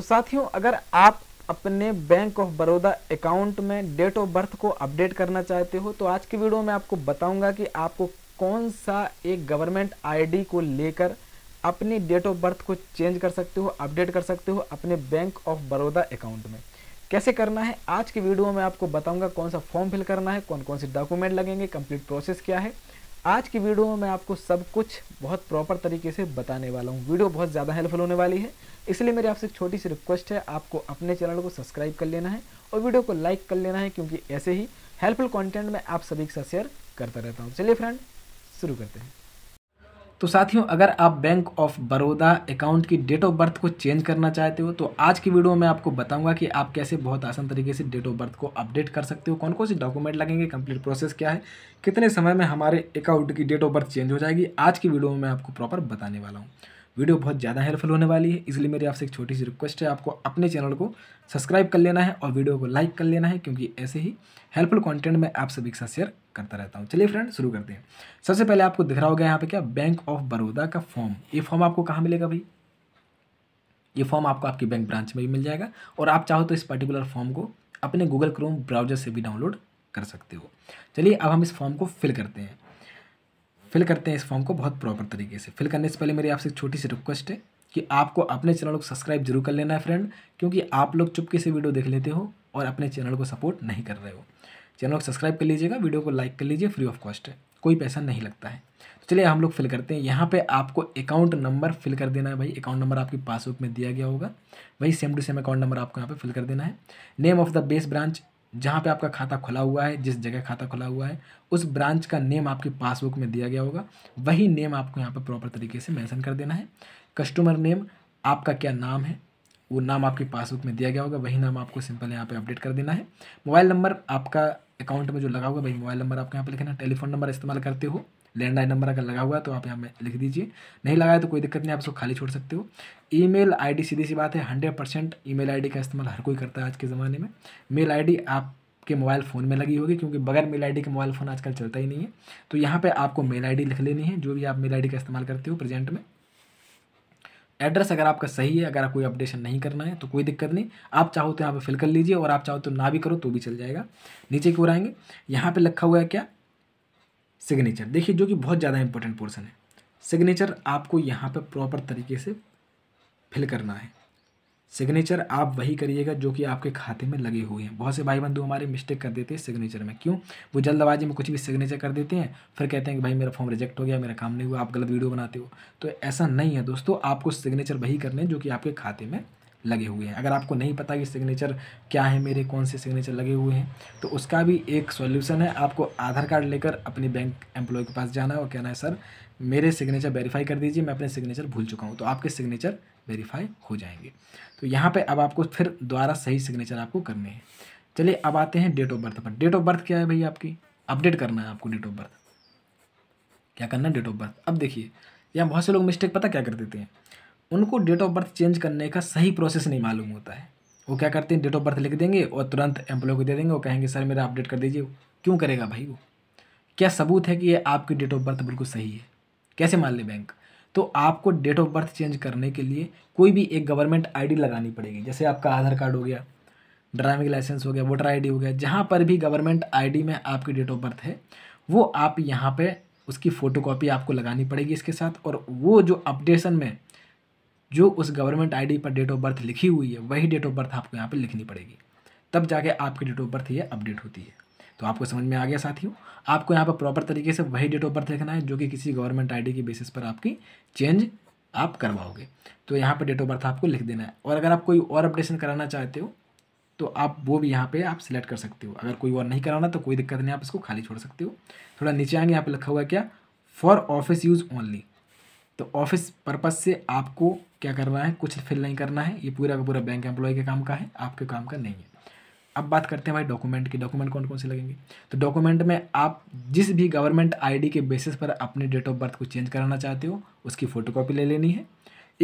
तो साथियों अगर आप अपने बैंक ऑफ बड़ौदा अकाउंट में डेट ऑफ बर्थ को अपडेट करना चाहते हो तो आज की वीडियो में आपको बताऊंगा कि आपको कौन सा एक गवर्नमेंट आईडी को लेकर अपनी डेट ऑफ बर्थ को चेंज कर सकते हो अपडेट कर सकते हो अपने बैंक ऑफ बड़ौदा अकाउंट में कैसे करना है आज की वीडियो में आपको बताऊंगा कौन सा फॉर्म फिल करना है कौन कौन से डॉक्यूमेंट लगेंगे कंप्लीट प्रोसेस क्या है आज की वीडियो में मैं आपको सब कुछ बहुत प्रॉपर तरीके से बताने वाला हूँ वीडियो बहुत ज़्यादा हेल्पफुल होने वाली है इसलिए मेरी आपसे एक छोटी सी रिक्वेस्ट है आपको अपने चैनल को सब्सक्राइब कर लेना है और वीडियो को लाइक कर लेना है क्योंकि ऐसे ही हेल्पफुल कॉन्टेंट मैं आप सभी के साथ शेयर करता रहता हूँ चलिए फ्रेंड शुरू करते हैं तो साथियों अगर आप बैंक ऑफ बड़ौदा अकाउंट की डेट ऑफ बर्थ को चेंज करना चाहते हो तो आज की वीडियो में आपको बताऊंगा कि आप कैसे बहुत आसान तरीके से डेट ऑफ बर्थ को अपडेट कर सकते हो कौन कौन से डॉक्यूमेंट लगेंगे कंप्लीट प्रोसेस क्या है कितने समय में हमारे अकाउंट की डेट ऑफ बर्थ चेंज हो जाएगी आज की वीडियो में मैं आपको प्रॉपर बताने वाला हूँ वीडियो बहुत ज़्यादा हेल्पफुल होने वाली है इसलिए मेरी आपसे एक छोटी सी रिक्वेस्ट है आपको अपने चैनल को सब्सक्राइब कर लेना है और वीडियो को लाइक कर लेना है क्योंकि ऐसे ही हेल्पफुल कॉन्टेंट मैं आप सभी के साथ शेयर करता रहता हूँ चलिए फ्रेंड शुरू करते हैं सबसे पहले आपको दिख रहा होगा यहाँ पर क्या बैंक ऑफ बड़ौदा का फॉर्म ये फॉर्म आपको कहाँ मिलेगा भाई ये फॉर्म आपको आपकी बैंक ब्रांच में भी मिल जाएगा और आप चाहो तो इस पर्टिकुलर फॉर्म को अपने गूगल क्रोम ब्राउजर से भी डाउनलोड कर सकते हो चलिए अब हम इस फॉर्म को फिल करते हैं फिल करते हैं इस फॉर्म को बहुत प्रॉपर तरीके से फिल करने से पहले मेरी आपसे एक छोटी सी रिक्वेस्ट है कि आपको अपने चैनल को सब्सक्राइब जरूर कर लेना है फ्रेंड क्योंकि आप लोग चुपके से वीडियो देख लेते हो और अपने चैनल को सपोर्ट नहीं कर रहे हो चैनल को सब्सक्राइब कर लीजिएगा वीडियो को लाइक कर लीजिए फ्री ऑफ कॉस्ट है कोई पैसा नहीं लगता है तो चलिए हम लोग फिल करते हैं यहाँ पे आपको अकाउंट नंबर फिल कर देना है भाई अकाउंट नंबर आपकी पासबुक में दिया गया होगा वही same to same account number आपको यहाँ पे फिल कर देना है name of the base branch जहाँ पे आपका खाता खुला हुआ है जिस जगह खाता खुला हुआ है उस ब्रांच का नेम आपकी पासबुक में दिया गया होगा वही नेम आपको यहाँ पर प्रॉपर तरीके से मैंसन कर देना है कस्टमर नेम आपका क्या नाम है वो नाम आपकी पासबुक में दिया गया होगा वही नाम आपको सिंपल यहाँ पे अपडेट कर देना है मोबाइल नंबर आपका अकाउंट में जो लगा होगा वही मोबाइल नंबर आपको यहाँ पर लिखना है टेलीफोन नंबर इस्तेमाल करते हो लैंडलाइन नंबर अगर लगा हुआ है तो आप यहाँ में लिख दीजिए नहीं लगाया तो कोई दिक्कत नहीं आप उसको खाली छोड़ सकते हो ईमेल आईडी सीधी सी बात है हंड्रेड परसेंट ई मेल का इस्तेमाल हर कोई करता है आज के ज़माने में मेल आईडी आप आपके मोबाइल फ़ोन में लगी होगी क्योंकि बगैर मेल आईडी के मोबाइल फ़ोन आजकल चलता ही नहीं है तो यहाँ पे आपको मेल आईडी लिख लेनी है जो भी आप मेल आईडी का इस्तेमाल करते हो प्रेजेंट में एड्रेस अगर आपका सही है अगर आप कोई अपडेशन नहीं करना है तो कोई दिक्कत नहीं आप चाहो तो यहाँ पे फिल कर लीजिए और आप चाहो तो ना भी करो तो भी चल जाएगा नीचे की ओर आएंगे यहाँ पर लिखा हुआ है क्या सिग्नेचर देखिए जो कि बहुत ज़्यादा इंपॉर्टेंट पोर्सन है सिग्नेचर आपको यहाँ पर प्रॉपर तरीके से फिल करना है सिग्नेचर आप वही करिएगा जो कि आपके खाते में लगे हुए हैं बहुत से भाई बंधु हमारे मिस्टेक कर देते हैं सिग्नेचर में क्यों वो जल्दबाजी में कुछ भी सिग्नेचर कर देते हैं फिर कहते हैं कि भाई मेरा फॉर्म रिजेक्ट हो गया मेरा काम नहीं हुआ आप गलत वीडियो बनाते हो तो ऐसा नहीं है दोस्तों आपको सिग्नेचर वही करने हैं जो कि आपके खाते में लगे हुए हैं अगर आपको नहीं पता कि सिग्नेचर क्या है मेरे कौन से सिग्नेचर लगे हुए हैं तो उसका भी एक सॉल्यूशन है आपको आधार कार्ड लेकर अपने बैंक एम्प्लॉय के पास जाना है और कहना है सर मेरे सिग्नेचर वेरीफाई कर दीजिए मैं अपने सिग्नेचर भूल चुका हूँ तो आपके सिग्नेचर वेरीफाई हो जाएंगे तो यहाँ पर अब आपको फिर दोबारा सही सिग्नेचर आपको करने हैं चलिए अब आते हैं डेट ऑफ बर्थ पर डेट ऑफ बर्थ क्या है भैया आपकी अपडेट करना है आपको डेट ऑफ बर्थ क्या करना है डेट ऑफ बर्थ अब देखिए यहाँ बहुत से लोग मिस्टेक पता क्या कर देते हैं उनको डेट ऑफ बर्थ चेंज करने का सही प्रोसेस नहीं मालूम होता है वो क्या करते हैं डेट ऑफ बर्थ लिख देंगे और तुरंत एम्प्लॉय को दे देंगे वो कहेंगे सर मेरा अपडेट कर दीजिए क्यों करेगा भाई वो क्या सबूत है कि ये आपकी डेट ऑफ बर्थ बिल्कुल सही है कैसे मान लें बैंक तो आपको डेट ऑफ बर्थ चेंज करने के लिए कोई भी एक गवर्नमेंट आईडी लगानी पड़ेगी जैसे आपका आधार कार्ड हो गया ड्राइविंग लाइसेंस हो गया वोटर आईडी हो गया जहाँ पर भी गवर्नमेंट आईडी में आपकी डेट ऑफ बर्थ है वो आप यहाँ पे उसकी फ़ोटोकॉपी आपको लगानी पड़ेगी इसके साथ और वो जो अपडेशन में जो उस गवर्नमेंट आईडी पर डेट ऑफ बर्थ लिखी हुई है वही डेट ऑफ बर्थ आपको यहाँ पर लिखनी पड़ेगी तब जाके आपकी डेट ऑफ बर्थ ये अपडेट होती है तो आपको समझ में आ गया साथियों आपको यहाँ पर प्रॉपर तरीके से वही डेट ऑफ बर्थ लिखना है जो कि किसी गवर्नमेंट आईडी के बेसिस पर आपकी चेंज आप करवाओगे तो यहाँ पर डेट ऑफ बर्थ आपको लिख देना है और अगर आप कोई और अपडेशन कराना चाहते हो तो आप वो भी यहाँ पे आप सिलेक्ट कर सकते हो अगर कोई और नहीं कराना तो कोई दिक्कत नहीं आप इसको खाली छोड़ सकते हो थोड़ा नीचे आएंगे यहाँ पे लिखा हुआ क्या फॉर ऑफिस यूज़ ओनली तो ऑफिस पर्पज़ से आपको क्या करना है कुछ फिल नहीं करना है ये पूरा का पूरा बैंक एम्प्लॉय के काम का है आपके काम का नहीं है अब बात करते हैं भाई डॉक्यूमेंट की डॉक्यूमेंट कौन कौन से लगेंगे तो डॉक्यूमेंट में आप जिस भी गवर्नमेंट आईडी के बेसिस पर अपने डेट ऑफ बर्थ को चेंज कराना चाहते हो उसकी फ़ोटोकॉपी ले लेनी है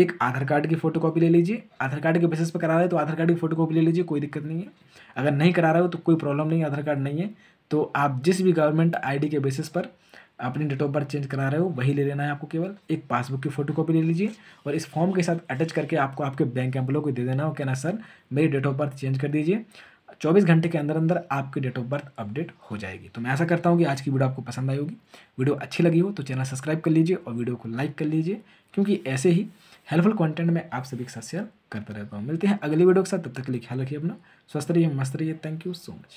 एक आधार कार्ड की फोटोकॉपी ले लीजिए आधार कार्ड के बेसिस पर करा रहे हो तो आधार कार्ड की फोटोकॉपी ले लीजिए कोई दिक्कत नहीं है अगर नहीं करा रहे हो तो कोई प्रॉब्लम नहीं आधार कार्ड नहीं है तो आप जिस भी गवर्नमेंट आई के बेसिस पर अपनी डेट ऑफ बर्थ चेंज करा रहे हो वही ले लेना है आपको केवल एक पासबुक की फोटो कॉपी ले लीजिए और इस फॉर्म के साथ अटैच करके आपको आपके बैंक एम्प्लॉय को दे देना हो कहना सर मेरी डेट ऑफ बर्थ चेंज कर दीजिए चौबीस घंटे के अंदर अंदर आपकी डेट ऑफ बर्थ अपडेट हो जाएगी तो मैं ऐसा करता हूँ कि आज की वीडियो आपको पसंद आई होगी वीडियो अच्छी लगी हो तो चैनल सब्सक्राइब कर लीजिए और वीडियो को लाइक कर लीजिए क्योंकि ऐसे ही हेल्पफुल कंटेंट मैं आप सभी के साथ शेयर करता रहता हूँ मिलते हैं अगली वीडियो के साथ तब तक के लिए ख्याल रखिए अपना स्वस्थ रहिए मस्त रहिए थैंक यू सो मच